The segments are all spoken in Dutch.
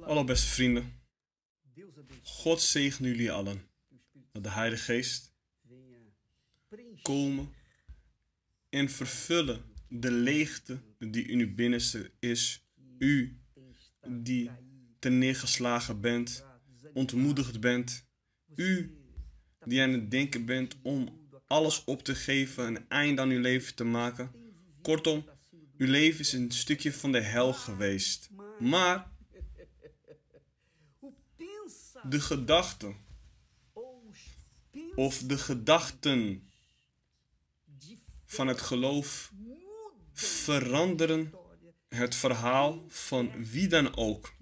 Hallo beste vrienden, God zegen jullie allen. Dat de Heilige Geest komen en vervullen de leegte die in uw binnenste is. U die ten neergeslagen bent, ontmoedigd bent. U die aan het denken bent om alles op te geven, een einde aan uw leven te maken. Kortom, uw leven is een stukje van de hel geweest. Maar de gedachte of de gedachten van het geloof veranderen het verhaal van wie dan ook.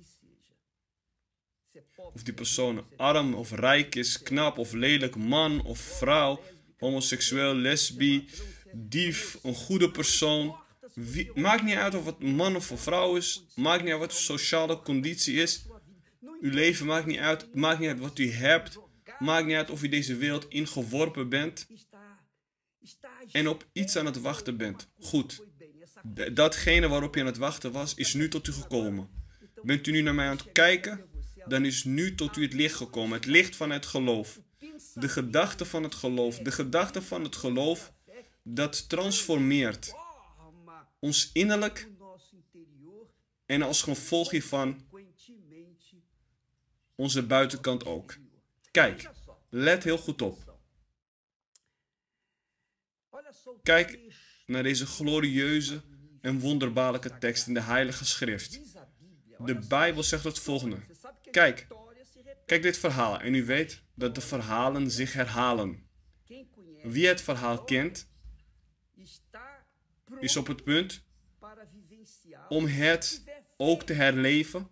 Of die persoon arm of rijk is, knap of lelijk, man of vrouw, homoseksueel, lesbi, dief, een goede persoon. maakt niet uit of het man of een vrouw is, maakt niet uit wat de sociale conditie is. Uw leven maakt niet uit. Maakt niet uit wat u hebt. Maakt niet uit of u deze wereld ingeworpen bent. En op iets aan het wachten bent. Goed. Datgene waarop je aan het wachten was, is nu tot u gekomen. Bent u nu naar mij aan het kijken? Dan is nu tot u het licht gekomen. Het licht van het geloof. De gedachte van het geloof. De gedachte van het geloof dat transformeert ons innerlijk. En als gevolg hiervan onze buitenkant ook. Kijk, let heel goed op. Kijk naar deze glorieuze en wonderbaarlijke tekst in de Heilige Schrift. De Bijbel zegt het volgende. Kijk, kijk dit verhaal en u weet dat de verhalen zich herhalen. Wie het verhaal kent, is op het punt om het ook te herleven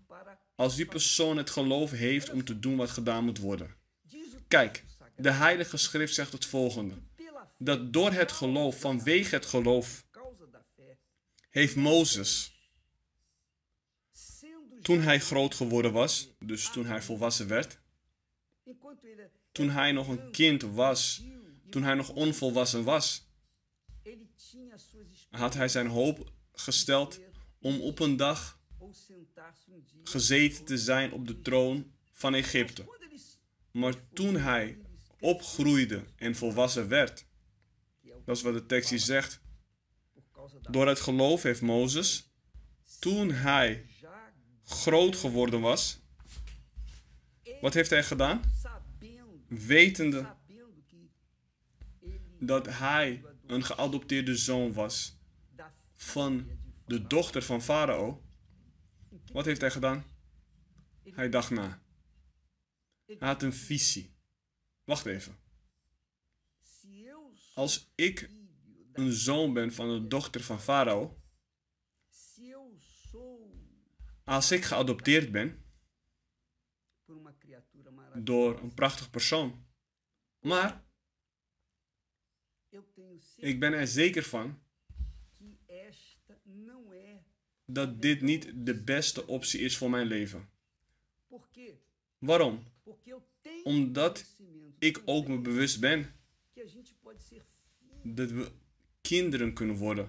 als die persoon het geloof heeft om te doen wat gedaan moet worden. Kijk, de Heilige Schrift zegt het volgende: dat door het geloof, vanwege het geloof, heeft Mozes, toen hij groot geworden was, dus toen hij volwassen werd, toen hij nog een kind was, toen hij nog onvolwassen was, had hij zijn hoop gesteld om op een dag gezeten te zijn op de troon van Egypte. Maar toen hij opgroeide en volwassen werd, dat is wat de tekst hier zegt, door het geloof heeft Mozes, toen hij groot geworden was, wat heeft hij gedaan? Wetende dat hij een geadopteerde zoon was van de dochter van Farao, wat heeft hij gedaan? Hij dacht na. Hij had een visie. Wacht even. Als ik een zoon ben van een dochter van Farao, als ik geadopteerd ben door een prachtig persoon, maar ik ben er zeker van dat dit niet de beste optie is voor mijn leven. Waarom? Omdat ik ook me bewust ben dat we kinderen kunnen worden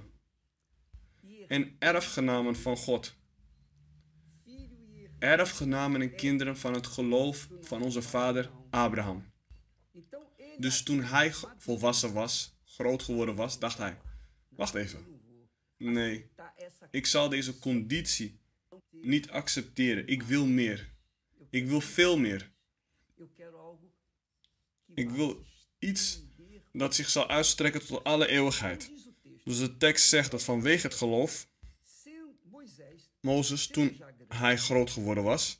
e en erfgenamen van God. E erfgenamen en kinderen van het geloof van onze vader Abraham. Dus toen hij volwassen was, groot geworden was, dacht hij: Wacht even. Nee, ik zal deze conditie niet accepteren. Ik wil meer. Ik wil veel meer. Ik wil iets dat zich zal uitstrekken tot alle eeuwigheid. Dus de tekst zegt dat vanwege het geloof Mozes, toen hij groot geworden was,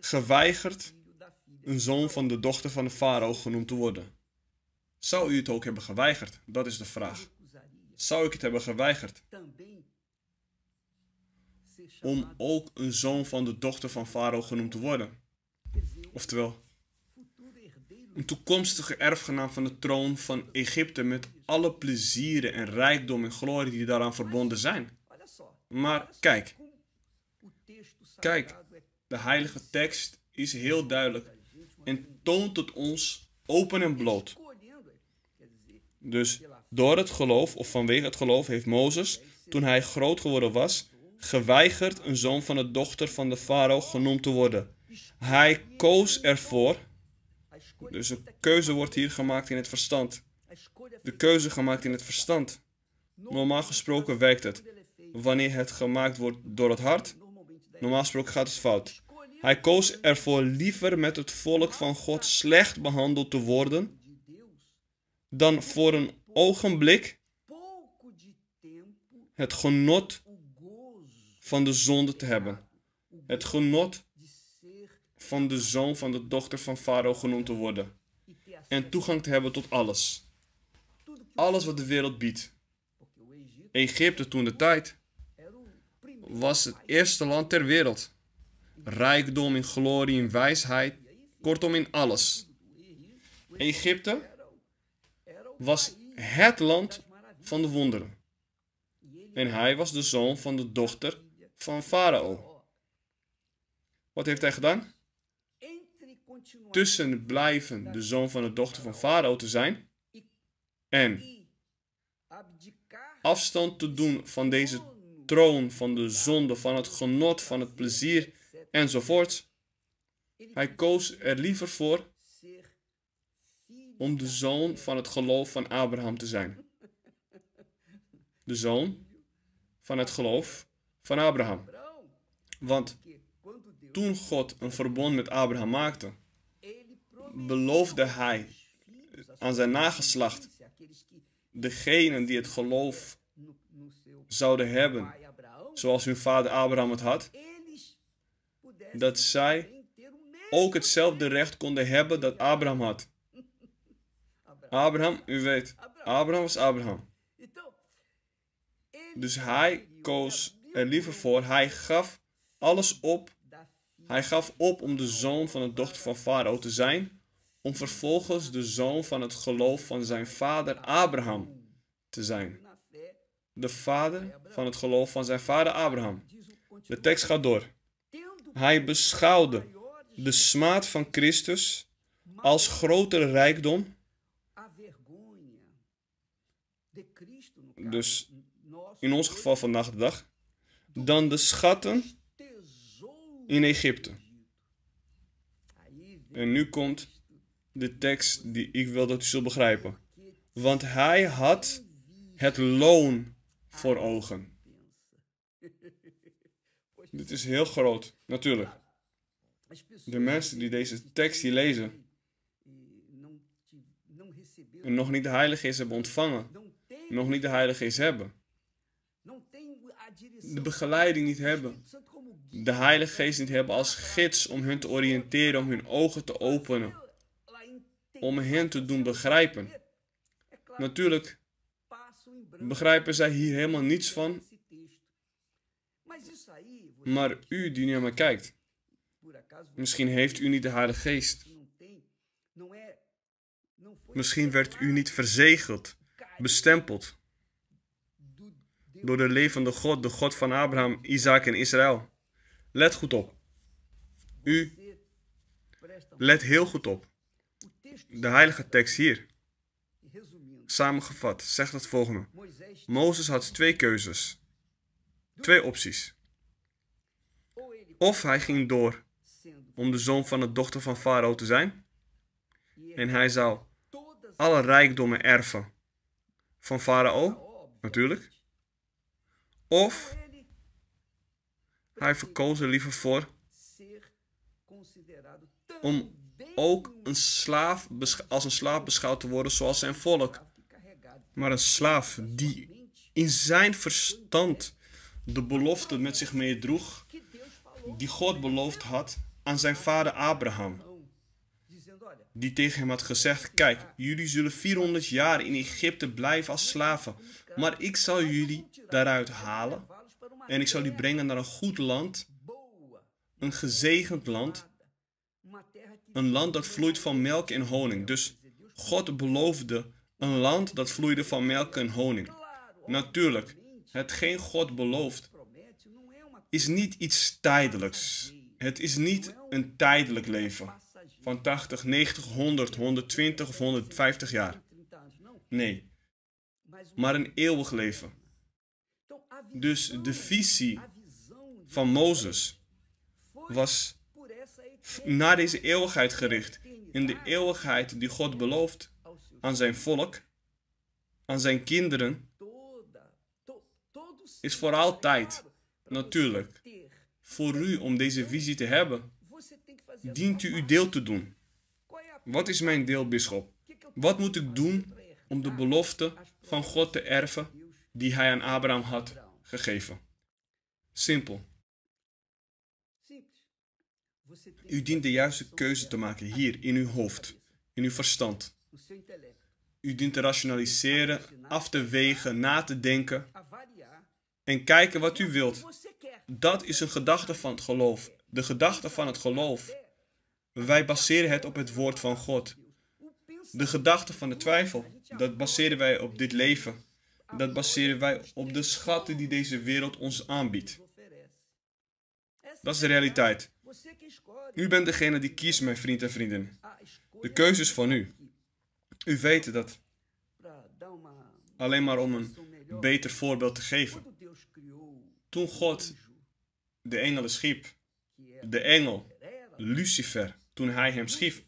geweigerd een zoon van de dochter van de farao genoemd te worden. Zou u het ook hebben geweigerd? Dat is de vraag zou ik het hebben geweigerd. Om ook een zoon van de dochter van Farao genoemd te worden. Oftewel, een toekomstige erfgenaam van de troon van Egypte met alle plezieren en rijkdom en glorie die daaraan verbonden zijn. Maar kijk, kijk, de heilige tekst is heel duidelijk en toont het ons open en bloot. Dus door het geloof of vanwege het geloof heeft Mozes, toen hij groot geworden was, geweigerd een zoon van de dochter van de farao genoemd te worden. Hij koos ervoor, dus een keuze wordt hier gemaakt in het verstand. De keuze gemaakt in het verstand. Normaal gesproken werkt het. Wanneer het gemaakt wordt door het hart, normaal gesproken gaat het fout. Hij koos ervoor liever met het volk van God slecht behandeld te worden dan voor een ogenblik het genot van de zonde te hebben. Het genot van de zoon van de dochter van Farao genoemd te worden. E en toegang te hebben tot alles. Alles wat de wereld biedt. Egypte toen de tijd was het eerste land ter wereld. Rijkdom in glorie, in wijsheid, e kortom in alles. Egypte was het land van de wonderen. En hij was de zoon van de dochter van Farao. Wat heeft hij gedaan? Tussen blijven de zoon van de dochter van Farao te zijn en afstand te doen van deze troon, van de zonde, van het genot, van het plezier enzovoort. Hij koos er liever voor om de zoon van het geloof van Abraham te zijn. De zoon van het geloof van Abraham. Want toen God een verbond met Abraham maakte, beloofde hij aan zijn nageslacht, degenen die het geloof zouden hebben, zoals hun vader Abraham het had, dat zij ook hetzelfde recht konden hebben dat Abraham had. Abraham, u weet, Abraham was Abraham. Dus hij koos er liever voor. Hij gaf alles op. Hij gaf op om de zoon van de dochter van Farao te zijn. Om vervolgens de zoon van het geloof van zijn vader Abraham te zijn. De vader van het geloof van zijn vader Abraham. De tekst gaat door. Hij beschouwde de smaad van Christus als grotere rijkdom dus in ons geval vandaag de dag, dan de schatten in Egypte. En nu komt de tekst die ik wil dat u zult begrijpen. Want hij had het loon voor ogen. Dit is heel groot, natuurlijk. De mensen die deze tekst hier lezen en nog niet de heilige is hebben ontvangen, nog niet de Heilige geest hebben. De begeleiding niet hebben. De Heilige Geest niet hebben als gids om hen te oriënteren, om hun ogen te openen. Om hen te doen begrijpen. Natuurlijk begrijpen zij hier helemaal niets van. Maar u die nu naar mij kijkt, misschien heeft u niet de Heilige Geest. Misschien werd u niet verzegeld bestempeld door de levende God, de God van Abraham, Isaac en Israël. Let goed op. U let heel goed op. De heilige tekst hier, samengevat, zegt het volgende. Mozes had twee keuzes, twee opties. Of hij ging door om de zoon van de dochter van Farao te zijn, en hij zou alle rijkdommen erven van Farao, natuurlijk. Of hij verkoos er liever voor om ook een slaaf als een slaaf beschouwd te worden zoals zijn volk. Maar een slaaf die in zijn verstand de belofte met zich meedroeg die God beloofd had aan zijn vader Abraham die tegen hem had gezegd: Kijk, jullie zullen 400 jaar in Egypte blijven als slaven, maar ik zal jullie daaruit halen en ik zal jullie brengen naar een goed land, een gezegend land, een land dat vloeit van melk en honing. Dus God beloofde een land dat vloeide van melk en honing. Natuurlijk, hetgeen God belooft is niet iets tijdelijks. Het is niet een tijdelijk leven van 80, 90, 100, 120 of 150 jaar. Nee, maar een eeuwig leven. Dus de visie van Mozes was naar deze eeuwigheid gericht. In de eeuwigheid die God belooft aan zijn volk, aan zijn kinderen, is voor altijd, natuurlijk, voor u om deze visie te hebben dient u uw deel te doen. Wat is mijn deel, bisschop? Wat moet ik doen om de belofte van God te erven die hij aan Abraham had gegeven? Simpel. U dient de juiste keuze te maken hier, in uw hoofd, in uw verstand. U dient te rationaliseren, af te wegen, na te denken en kijken wat u wilt. Dat is een gedachte van het geloof. De gedachte van het geloof wij baseren het op het woord van God. De gedachte van de twijfel, dat baseren wij op dit leven. Dat baseren wij op de schatten die deze wereld ons aanbiedt. Dat is de realiteit. U bent degene die kiest, mijn vriend en vrienden. De keuze is van u. U weet dat. Alleen maar om een beter voorbeeld te geven. Toen God de engelen schiep, de engel, Lucifer, toen hij hem schief.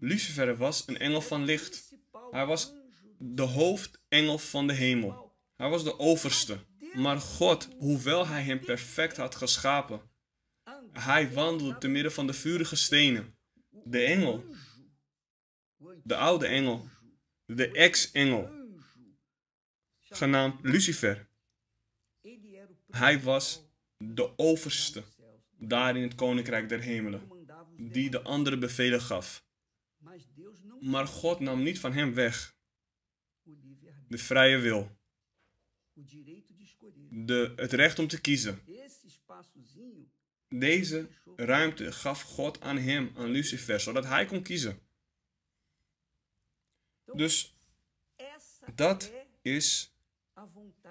Lucifer was een engel van licht. Hij was de hoofdengel van de hemel. Hij was de overste. Maar God, hoewel hij hem perfect had geschapen, hij wandelde te midden van de vurige stenen. De engel, de oude engel, de ex-engel, genaamd Lucifer. Hij was de overste daar in het koninkrijk der hemelen die de andere bevelen gaf. Maar God nam niet van hem weg de vrije wil, de, het recht om te kiezen. Deze ruimte gaf God aan hem, aan Lucifer, zodat hij kon kiezen. Dus dat is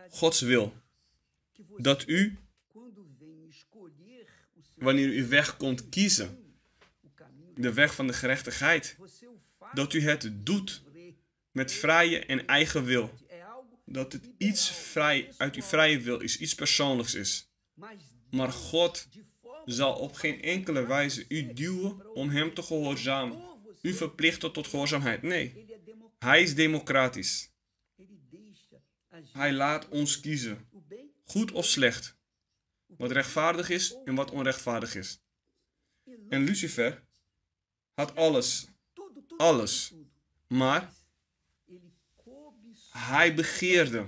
Gods wil. Dat u, wanneer u wegkomt kiezen, de weg van de gerechtigheid. Dat u het doet met vrije en eigen wil. Dat het iets vrij, uit uw vrije wil is, iets persoonlijks is. Maar God zal op geen enkele wijze u duwen om hem te gehoorzamen. U verplichten tot gehoorzaamheid. Nee, hij is democratisch. Hij laat ons kiezen, goed of slecht, wat rechtvaardig is en wat onrechtvaardig is. En Lucifer had alles. Alles. Maar hij begeerde.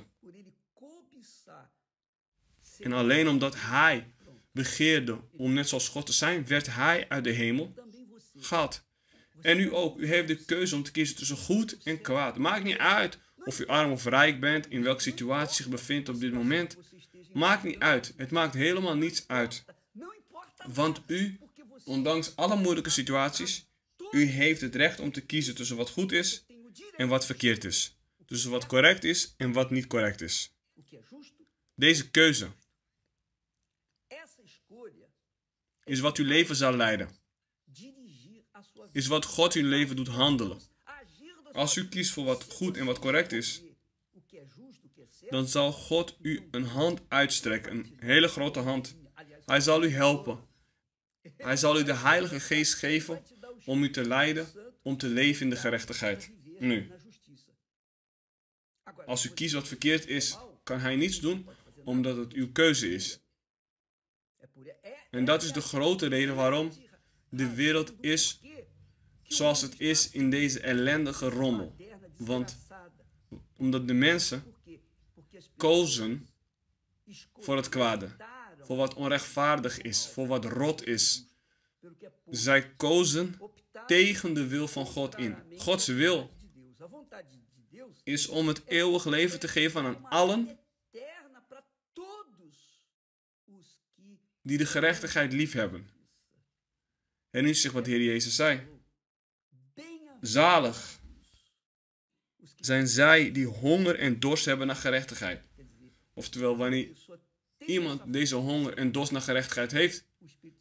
En alleen omdat hij begeerde om net zoals God te zijn, werd hij uit de hemel gehaald. En u ook, u heeft de keuze om te kiezen tussen goed en kwaad. Maakt niet uit of u arm of rijk bent, in welke situatie zich bevindt op dit moment. Maakt niet uit. Het maakt helemaal niets uit. Want u, ondanks alle moeilijke situaties, u heeft het recht om te kiezen tussen wat goed is en wat verkeerd is. Tussen wat correct is en wat niet correct is. Deze keuze is wat uw leven zal leiden. Is wat God uw leven doet handelen. Als u kiest voor wat goed en wat correct is, dan zal God u een hand uitstrekken, een hele grote hand. Hij zal u helpen. Hij zal u de Heilige Geest geven om u te leiden om te leven in de gerechtigheid. Nu. Als u kiest wat verkeerd is, kan hij niets doen omdat het uw keuze is. En dat is de grote reden waarom de wereld is zoals het is in deze ellendige rommel. Want omdat de mensen kozen voor het kwade, voor wat onrechtvaardig is, voor wat rot is. Zij kozen tegen de wil van God in. Gods wil is om het eeuwig leven te geven aan allen die de gerechtigheid liefhebben. is zich wat de Heer Jezus zei. Zalig zijn zij die honger en dorst hebben naar gerechtigheid. Oftewel, wanneer iemand deze honger en dorst naar gerechtigheid heeft,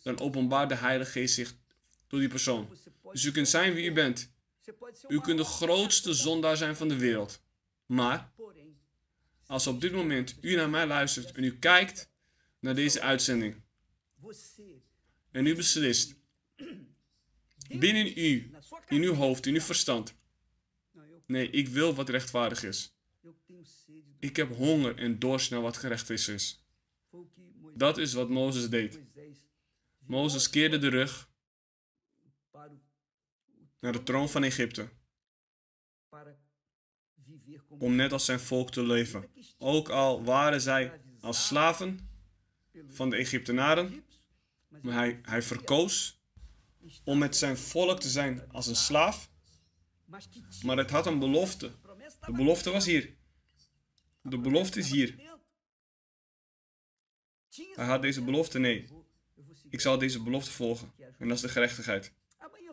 dan openbaar de Heilige Geest zich door die persoon. Dus u kunt zijn wie u bent. U kunt de grootste zondaar zijn van de wereld. Maar als op dit moment u naar mij luistert en u kijkt naar deze uitzending en u beslist binnen u, in uw hoofd, in uw verstand, nee, ik wil wat rechtvaardig is. Ik heb honger en dorst naar wat gerecht is. Dat is wat Mozes deed. Mozes keerde de rug naar de troon van Egypte. Om net als zijn volk te leven. Ook al waren zij als slaven van de Egyptenaren. Maar hij, hij verkoos om met zijn volk te zijn als een slaaf. Maar het had een belofte. De belofte was hier. De belofte is hier. Hij had deze belofte, nee. Ik zal deze belofte volgen, en dat is de gerechtigheid.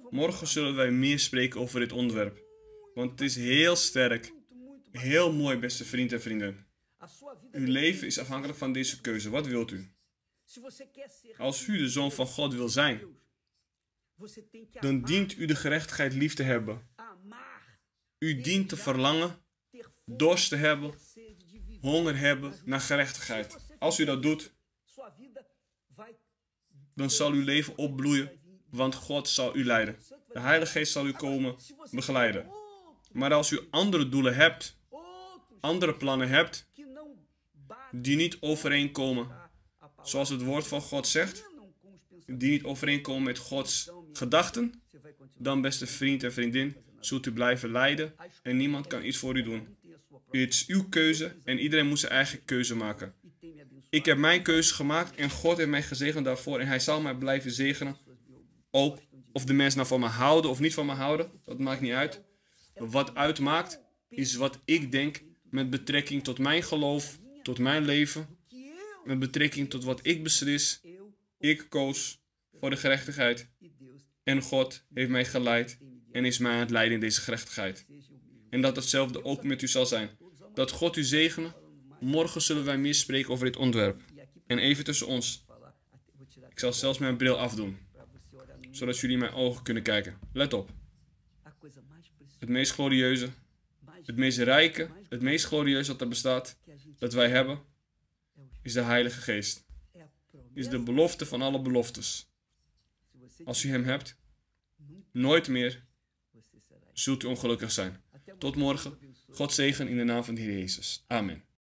Morgen zullen wij meer spreken over dit onderwerp, want het is heel sterk. Heel mooi, beste vrienden, en vrienden. Uw leven is afhankelijk van deze keuze. Wat wilt u? Als u de zoon van God wil zijn, dan dient u de gerechtigheid lief te hebben. U dient te verlangen, dorst te hebben, honger hebben naar gerechtigheid. Als u dat doet, dan zal uw leven opbloeien, want God zal u leiden. De Heilige Geest zal u komen begeleiden. Maar als u andere doelen hebt, andere plannen hebt, die niet overeenkomen, zoals het woord van God zegt, die niet overeenkomen met Gods gedachten, dan beste vriend en vriendin, zult u blijven leiden en niemand kan iets voor u doen. Het is uw keuze en iedereen moet zijn eigen keuze maken. Ik heb mijn keuze gemaakt en God heeft mij gezegend daarvoor. En hij zal mij blijven zegenen. Ook of de mensen nou van me houden of niet van me houden. Dat maakt niet uit. Wat uitmaakt is wat ik denk met betrekking tot mijn geloof, tot mijn leven. Met betrekking tot wat ik beslis. Ik koos voor de gerechtigheid. En God heeft mij geleid en is mij aan het leiden in deze gerechtigheid. En dat hetzelfde ook met u zal zijn. Dat God u zegenen Morgen zullen wij meer spreken over dit onderwerp. En even tussen ons. Ik zal zelfs mijn bril afdoen, zodat jullie mijn ogen kunnen kijken. Let op. Het meest glorieuze, het meest rijke, het meest glorieuze dat er bestaat, dat wij hebben, is de Heilige Geest. Is de belofte van alle beloftes. Als u hem hebt, nooit meer zult u ongelukkig zijn. Tot morgen. God zegen in de naam van de Heer Jezus. Amen.